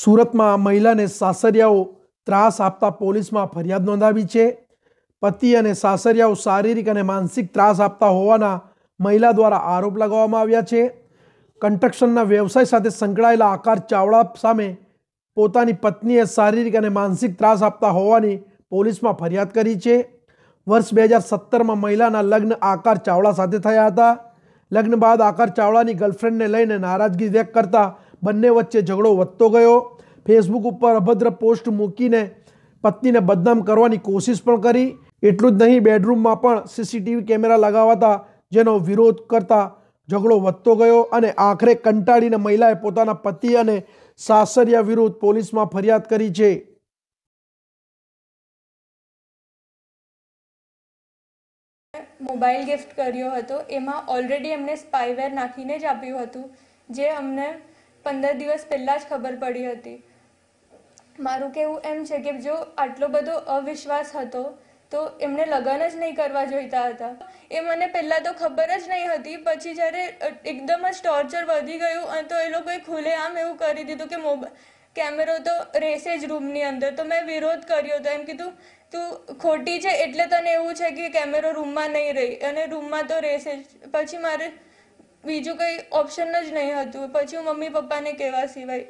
સુરતમાં મહિલાને સાસરિયાઓ ત્રાસ આપતા પોલીસમાં ફરિયાદ નોંધાવી છે પતિ અને સાસરિયાઓ શારીરિક અને માનસિક ત્રાસ આપતા હોવાના મહિલા દ્વારા આરોપ લગાવવામાં આવ્યા છે કન્સ્ટ્રક્શનના વ્યવસાય સાથે સંકળાયેલા આકાર ચાવડા સામે પોતાની પત્નીએ શારીરિક અને માનસિક ત્રાસ આપતા હોવાની પોલીસમાં ફરિયાદ કરી છે વર્ષ બે હજાર સત્તરમાં મહિલાના લગ્ન આકાર ચાવડા સાથે થયા હતા લગ્ન બાદ આકાર ચાવડાની ગર્લફ્રેન્ડને લઈને નારાજગી વ્યક્ત કરતા બંને વચ્ચે ઝઘડો વધતો ગયો ફેસબુક ઉપર અભદ્ર પોસ્ટ મૂકીને પત્નીને બદનામ કરવાની કોશિશ પણ કરી એટલું જ નહીં બેડરૂમમાં પણ સીસીટીવી કેમેરા લગાવાતા જેનો વિરોધ કરતા ઝઘડો વધતો ગયો અને આખરે કંટાળીને મહિલાએ પોતાના પતિ અને સાસરિયા વિરુદ્ધ પોલીસમાં ફરિયાદ કરી છે મોબાઈલ ગિફ્ટ કર્યો હતો એમાં ઓલરેડી એમને સ્પાઈવેર નાખીને જ આપ્યું હતું જે અમને પંદર દિવસ પહેલાં જ ખબર પડી હતી મારું કહેવું એમ છે કે જો આટલો બધો અવિશ્વાસ હતો તો એમને લગ્ન જ નહીં કરવા જોઈતા હતા એ મને પહેલાં તો ખબર જ નહીં હતી પછી જ્યારે એકદમ જ ટોર્ચર વધી ગયું અને તો એ લોકોએ ખુલ્લેઆમ એવું કરી દીધું કે મોબાઈલ કેમેરો તો રહેશે જ રૂમની અંદર તો મેં વિરોધ કર્યો હતો એમ કીધું તું ખોટી છે એટલે તને એવું છે કે કેમેરો રૂમમાં નહીં રહી અને રૂમમાં તો રહેશે જ પછી મારે બીજું કંઈ ઓપ્શન જ નહીં હતું પછી હું મમ્મી પપ્પાને કહેવા સિવાય